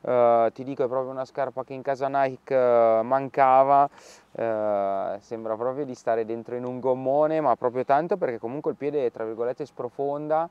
Eh, ti dico è proprio una scarpa che in casa Nike eh, mancava, eh, sembra proprio di stare dentro in un gommone, ma proprio tanto perché comunque il piede tra virgolette sprofonda,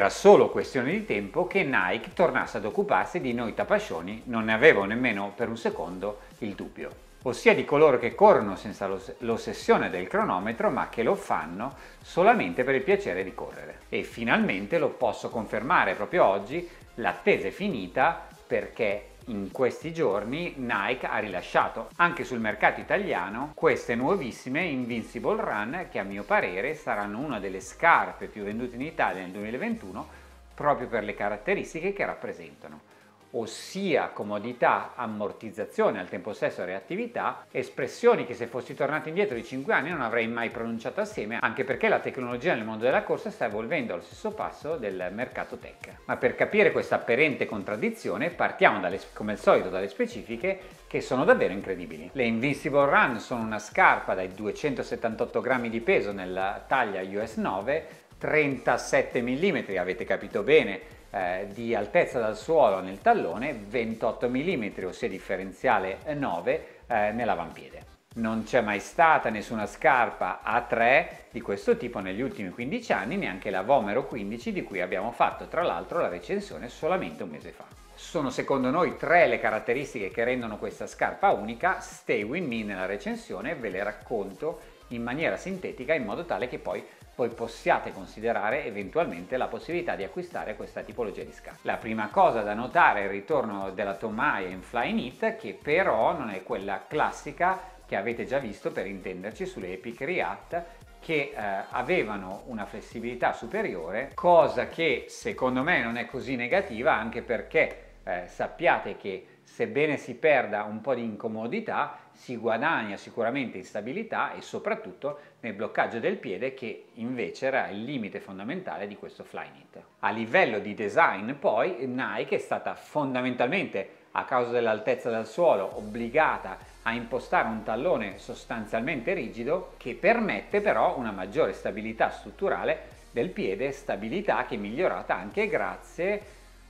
era solo questione di tempo che Nike tornasse ad occuparsi di noi tapascioni, non ne avevo nemmeno per un secondo il dubbio ossia di coloro che corrono senza l'ossessione del cronometro ma che lo fanno solamente per il piacere di correre. E finalmente lo posso confermare proprio oggi, l'attesa è finita perché in questi giorni Nike ha rilasciato anche sul mercato italiano queste nuovissime Invincible Run che a mio parere saranno una delle scarpe più vendute in Italia nel 2021 proprio per le caratteristiche che rappresentano ossia comodità, ammortizzazione, al tempo stesso reattività, espressioni che se fossi tornato indietro di 5 anni non avrei mai pronunciato assieme, anche perché la tecnologia nel mondo della corsa sta evolvendo allo stesso passo del mercato tech. Ma per capire questa apparente contraddizione partiamo dalle, come al solito dalle specifiche che sono davvero incredibili. Le Invincible Run sono una scarpa dai 278 grammi di peso nella taglia US 9, 37 mm, avete capito bene, eh, di altezza dal suolo nel tallone, 28 mm, ossia differenziale 9 eh, nell'avampiede. Non c'è mai stata nessuna scarpa A3 di questo tipo negli ultimi 15 anni, neanche la Vomero 15 di cui abbiamo fatto tra l'altro la recensione solamente un mese fa. Sono secondo noi tre le caratteristiche che rendono questa scarpa unica, stay with me nella recensione, ve le racconto in maniera sintetica in modo tale che poi voi possiate considerare eventualmente la possibilità di acquistare questa tipologia di scatole. La prima cosa da notare è il ritorno della Tomai in Flyknit che però non è quella classica che avete già visto per intenderci sulle Epic React che eh, avevano una flessibilità superiore, cosa che secondo me non è così negativa anche perché eh, sappiate che sebbene si perda un po' di incomodità si guadagna sicuramente in stabilità e soprattutto nel bloccaggio del piede che invece era il limite fondamentale di questo Flyknit. A livello di design poi Nike è stata fondamentalmente a causa dell'altezza dal suolo obbligata a impostare un tallone sostanzialmente rigido che permette però una maggiore stabilità strutturale del piede, stabilità che è migliorata anche grazie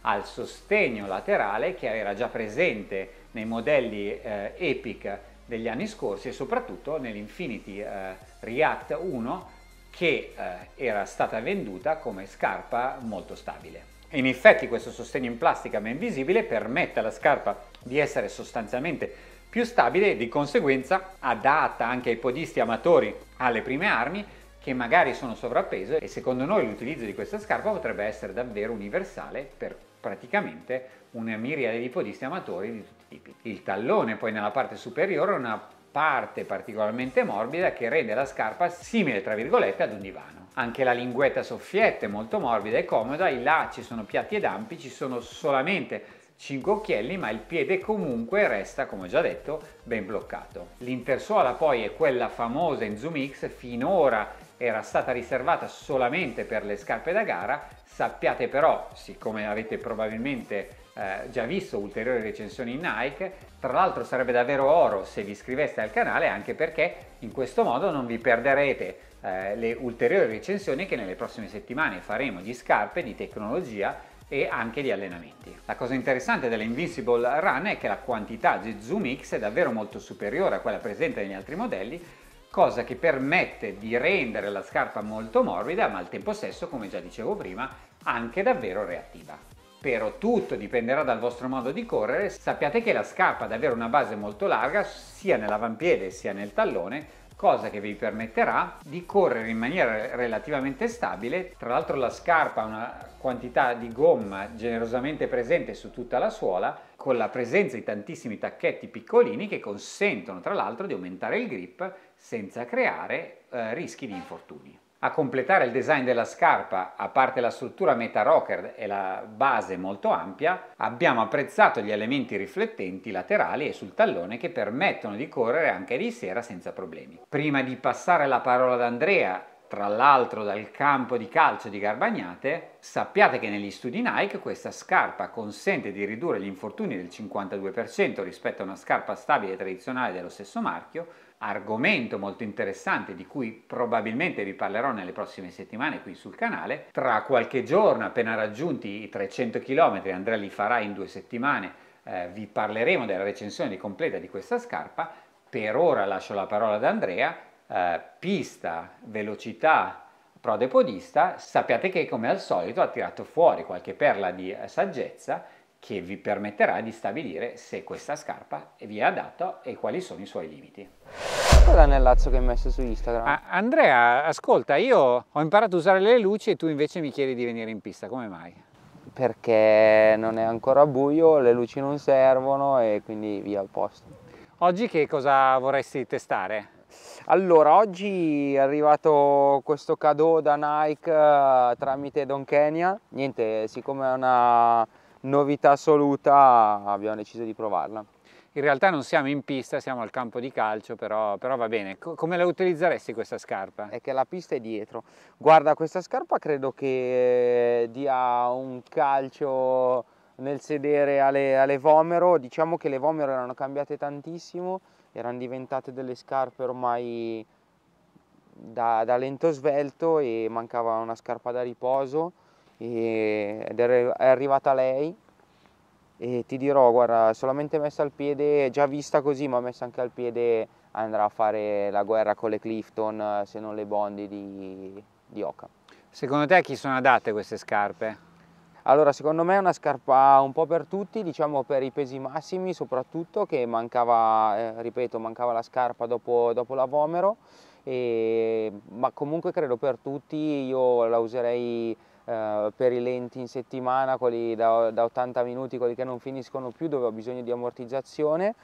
al sostegno laterale che era già presente nei modelli eh, Epic degli anni scorsi e soprattutto nell'Infinity eh, React 1 che eh, era stata venduta come scarpa molto stabile. In effetti questo sostegno in plastica ben visibile permette alla scarpa di essere sostanzialmente più stabile e di conseguenza adatta anche ai podisti amatori alle prime armi che magari sono sovrappeso e secondo noi l'utilizzo di questa scarpa potrebbe essere davvero universale per praticamente una miriade di podisti amatori di tutto il tallone poi nella parte superiore una parte particolarmente morbida che rende la scarpa simile tra virgolette ad un divano. Anche la linguetta soffietta è molto morbida e comoda, i lacci sono piatti ed ampi, ci sono solamente 5 occhielli ma il piede comunque resta come già detto ben bloccato. L'intersuola poi è quella famosa in Zoom X, finora era stata riservata solamente per le scarpe da gara, sappiate però, siccome avete probabilmente eh, già visto ulteriori recensioni in Nike, tra l'altro sarebbe davvero oro se vi iscriveste al canale anche perché in questo modo non vi perderete eh, le ulteriori recensioni che nelle prossime settimane faremo di scarpe, di tecnologia e anche di allenamenti. La cosa interessante dell'Invincible Run è che la quantità di Zoom X è davvero molto superiore a quella presente negli altri modelli, cosa che permette di rendere la scarpa molto morbida ma al tempo stesso, come già dicevo prima, anche davvero reattiva però tutto dipenderà dal vostro modo di correre, sappiate che la scarpa ad avere una base molto larga sia nell'avampiede sia nel tallone cosa che vi permetterà di correre in maniera relativamente stabile. Tra l'altro la scarpa ha una quantità di gomma generosamente presente su tutta la suola, con la presenza di tantissimi tacchetti piccolini che consentono tra l'altro di aumentare il grip senza creare eh, rischi di infortuni. A completare il design della scarpa, a parte la struttura meta rocker e la base molto ampia, abbiamo apprezzato gli elementi riflettenti laterali e sul tallone che permettono di correre anche di sera senza problemi. Prima di passare la parola ad Andrea, tra l'altro dal campo di calcio di Garbagnate, sappiate che negli studi Nike questa scarpa consente di ridurre gli infortuni del 52% rispetto a una scarpa stabile tradizionale dello stesso marchio argomento molto interessante di cui probabilmente vi parlerò nelle prossime settimane qui sul canale. Tra qualche giorno, appena raggiunti i 300 km, Andrea li farà in due settimane, eh, vi parleremo della recensione completa di questa scarpa. Per ora lascio la parola ad Andrea, eh, pista, velocità, prodepodista, sappiate che come al solito ha tirato fuori qualche perla di saggezza che vi permetterà di stabilire se questa scarpa vi è adatta e quali sono i suoi limiti. Qual nel lazzo che hai messo su Instagram? Ah, Andrea, ascolta, io ho imparato a usare le luci e tu invece mi chiedi di venire in pista, come mai? Perché non è ancora buio, le luci non servono e quindi via al posto. Oggi che cosa vorresti testare? Allora, oggi è arrivato questo cadeau da Nike eh, tramite Don Kenya. Niente, siccome è una novità assoluta abbiamo deciso di provarla. In realtà non siamo in pista, siamo al campo di calcio, però, però va bene. Co come la utilizzeresti questa scarpa? È che la pista è dietro. Guarda, questa scarpa credo che eh, dia un calcio nel sedere alle, alle Vomero. Diciamo che le Vomero erano cambiate tantissimo, erano diventate delle scarpe ormai da, da lento svelto e mancava una scarpa da riposo ed è arrivata lei e ti dirò, guarda, solamente messa al piede, già vista così, ma messa anche al piede andrà a fare la guerra con le Clifton, se non le Bondi di, di Oca. Secondo te a chi sono adatte queste scarpe? Allora, secondo me è una scarpa un po' per tutti, diciamo per i pesi massimi soprattutto, che mancava, eh, ripeto, mancava la scarpa dopo, dopo la Vomero, e, ma comunque credo per tutti, io la userei eh, per i lenti in settimana, quelli da, da 80 minuti, quelli che non finiscono più, dove ho bisogno di ammortizzazione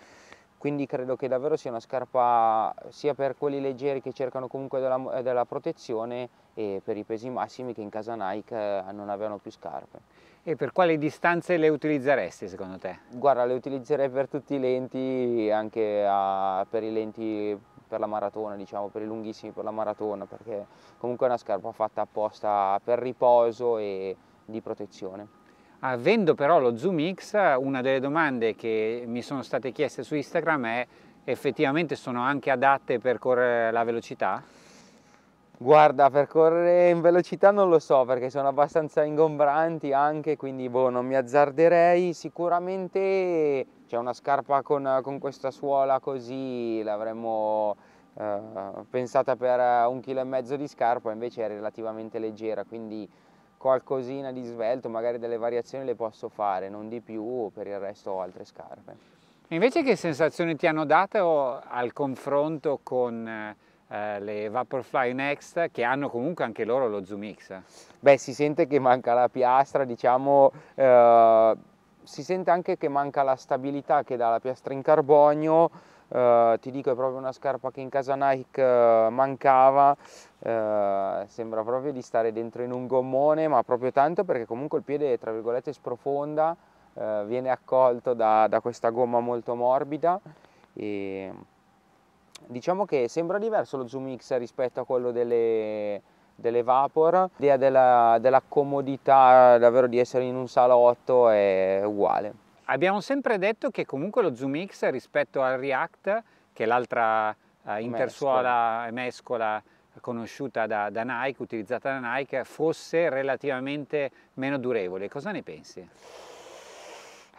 quindi credo che davvero sia una scarpa sia per quelli leggeri che cercano comunque della, della, protezione e per i pesi massimi che in casa Nike eh, non avevano più scarpe. E per quali distanze le utilizzeresti secondo te? Guarda, le utilizzerei per tutti i lenti, anche a, per i lenti per la maratona, diciamo, per i lunghissimi, per la maratona, perché comunque è una scarpa fatta apposta per riposo e di protezione. Avendo però lo Zoom X, una delle domande che mi sono state chieste su Instagram è effettivamente sono anche adatte per correre la velocità? Guarda, per correre in velocità non lo so perché sono abbastanza ingombranti anche, quindi boh, non mi azzarderei. Sicuramente cioè una scarpa con, con questa suola così l'avremmo eh, pensata per un chilo e mezzo di scarpa, invece è relativamente leggera, quindi qualcosina di svelto, magari delle variazioni le posso fare, non di più, per il resto ho altre scarpe. Invece che sensazioni ti hanno dato al confronto con eh, le Vaporfly Next che hanno comunque anche loro lo Zoom X? Beh si sente che manca la piastra, diciamo eh, si sente anche che manca la stabilità che dà la piastra in carbonio, eh, ti dico è proprio una scarpa che in casa Nike eh, mancava, eh, sembra proprio di stare dentro in un gommone, ma proprio tanto perché comunque il piede tra virgolette sprofonda, eh, viene accolto da, da questa gomma molto morbida e diciamo che sembra diverso lo Zoom X rispetto a quello delle, delle vapor, l'idea della, della comodità, davvero di essere in un salotto è uguale. Abbiamo sempre detto che comunque lo Zoom X rispetto al React, che è l'altra eh, intersuola mescola conosciuta da, da, Nike, utilizzata da Nike, fosse relativamente meno durevole. Cosa ne pensi?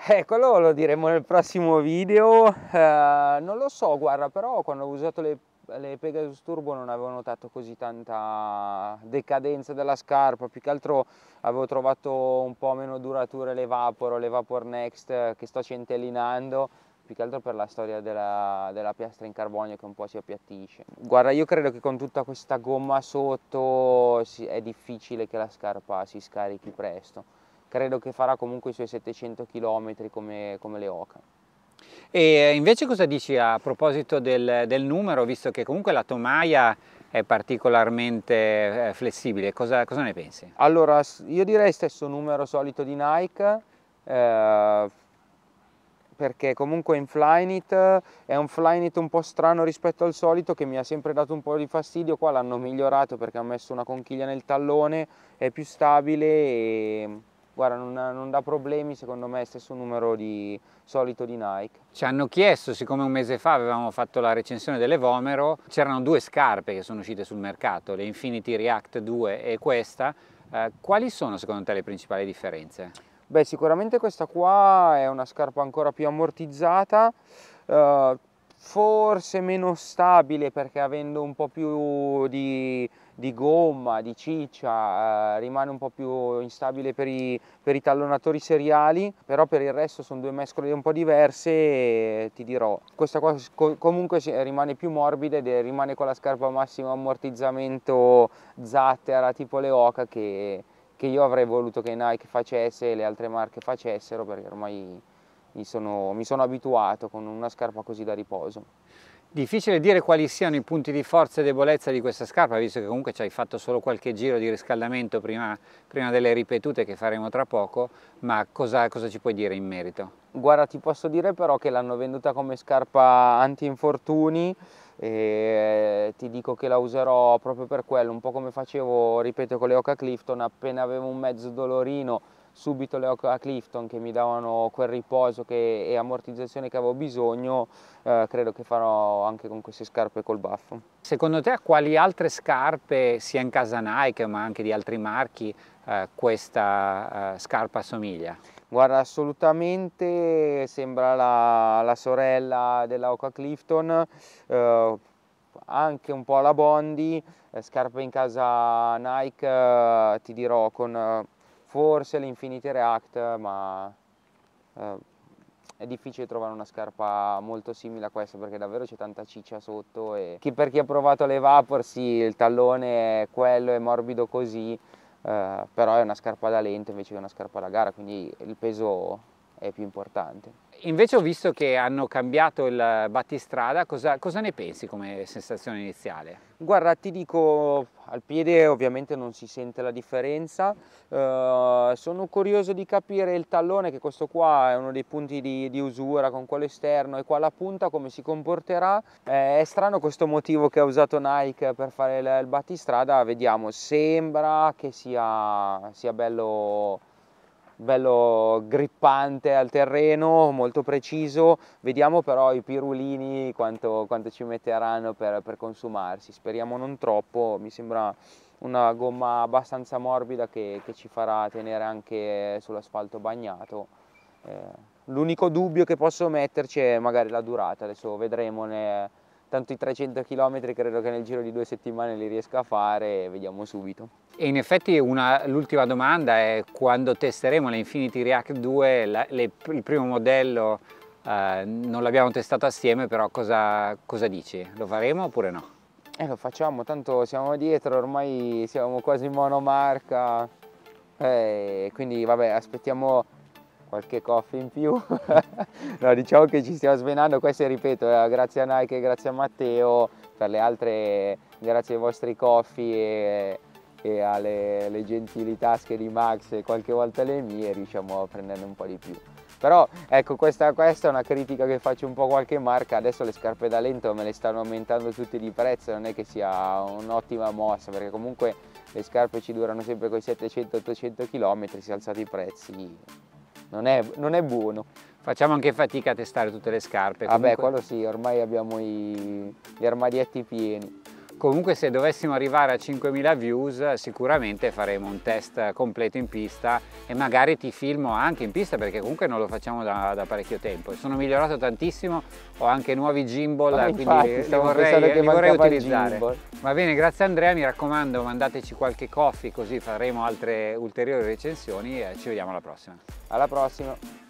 Eh, ecco, quello lo diremo nel prossimo video, eh, non lo so, guarda, però quando ho usato le le Pegasus Turbo non avevo notato così tanta decadenza della scarpa, più che altro avevo trovato un po' meno durature le Vapor, le Vapor Next eh, che sto centellinando, più che altro per la storia della, della, piastra in carbonio che un po' si appiattisce. Guarda, io credo che con tutta questa gomma sotto è difficile che la scarpa si scarichi presto. Credo che farà comunque i suoi 700 km come, come le Oca. E invece cosa dici a proposito del, del numero, visto che comunque la tomaia è particolarmente eh, flessibile, cosa, cosa, ne pensi? Allora, io direi stesso numero solito di Nike, eh, perché comunque in Flyknit è un Flyknit un po' strano rispetto al solito che mi ha sempre dato un po' di fastidio, qua l'hanno migliorato perché ha messo una conchiglia nel tallone, è più stabile e guarda non, non dà problemi secondo me stesso numero di solito di Nike. Ci hanno chiesto, siccome un mese fa avevamo fatto la recensione delle Vomero, c'erano due scarpe che sono uscite sul mercato, le Infinity React 2 e questa, eh, quali sono secondo te le principali differenze? Beh sicuramente questa qua è una scarpa ancora più ammortizzata, eh, forse meno stabile perché avendo un po' più di di gomma, di ciccia, eh, rimane un po' più instabile per i, per i, tallonatori seriali, però per il resto sono due mescole un po' diverse e ti dirò, questa qua comunque rimane più morbida ed rimane con la scarpa massimo ammortizzamento zattera tipo le Oca che, che io avrei voluto che Nike facesse e le altre marche facessero perché ormai mi sono, mi sono abituato con una scarpa così da riposo. Difficile dire quali siano i punti di forza e debolezza di questa scarpa, visto che comunque ci hai fatto solo qualche giro di riscaldamento prima, prima delle ripetute che faremo tra poco, ma cosa, cosa, ci puoi dire in merito? Guarda, ti posso dire però che l'hanno venduta come scarpa anti-infortuni e ti dico che la userò proprio per quello, un po' come facevo, ripeto, con le Oca Clifton, appena avevo un mezzo dolorino subito le Oak Clifton che mi davano quel riposo che, e ammortizzazione che avevo bisogno, eh, credo che farò anche con queste scarpe col baffo. Secondo te a quali altre scarpe, sia in casa Nike ma anche di altri marchi, eh, questa eh, scarpa assomiglia? Guarda, assolutamente sembra la, la sorella della Oak Clifton, eh, anche un po' la Bondi, eh, scarpe in casa Nike, eh, ti dirò, con forse l'Infinity React, ma eh, è difficile trovare una scarpa molto simile a questa perché davvero c'è tanta ciccia sotto e chi, per chi ha provato le Vapor sì, il tallone è quello, è morbido così, eh, però è una scarpa da lente invece che una scarpa da gara, quindi il peso è più importante. Invece ho visto che hanno cambiato il battistrada, cosa, cosa ne pensi come sensazione iniziale? Guarda, ti dico, al piede ovviamente non si sente la differenza, eh, sono curioso di capire il tallone che questo qua è uno dei punti di, di usura con quello esterno e qua la punta come si comporterà, eh, è strano questo motivo che ha usato Nike per fare il, il battistrada, vediamo, sembra che sia, sia bello bello grippante al terreno, molto preciso, vediamo però i pirulini quanto, quanto ci metteranno per, per, consumarsi, speriamo non troppo, mi sembra una gomma abbastanza morbida che, che ci farà tenere anche sull'asfalto bagnato. Eh, L'unico dubbio che posso metterci è magari la durata, adesso vedremo ne, tanto i 300 km credo che nel giro di due settimane li riesca a fare e vediamo subito. E in effetti l'ultima domanda è quando testeremo la Infinity React 2, la, le, il primo modello eh, non l'abbiamo testato assieme però cosa, cosa dici? Lo faremo oppure no? Eh lo facciamo, tanto siamo dietro, ormai siamo quasi monomarca, eh, quindi vabbè aspettiamo qualche coffee in più no diciamo che ci stiamo svenando questo ripeto eh, grazie a Nike grazie a Matteo per le altre grazie ai vostri coffee e, e alle gentili tasche di Max e qualche volta le mie riusciamo a prenderne un po' di più però ecco questa, questa, è una critica che faccio un po' a qualche marca adesso le scarpe da lento me le stanno aumentando tutte di prezzo non è che sia un'ottima mossa perché comunque le scarpe ci durano sempre con i 700-800 km si è alzati i prezzi non è, non è buono. Facciamo anche fatica a testare tutte le scarpe. Vabbè, comunque... quello sì, ormai abbiamo i, gli armadietti pieni. Comunque se dovessimo arrivare a 5.000 views sicuramente faremo un test completo in pista e magari ti filmo anche in pista perché comunque non lo facciamo da, da parecchio tempo. Sono migliorato tantissimo, ho anche nuovi gimbal, ah, quindi infatti, li vorrei, li vorrei utilizzare. Va bene, grazie Andrea, mi raccomando mandateci qualche coffee così faremo altre ulteriori recensioni e ci vediamo alla prossima. Alla prossima!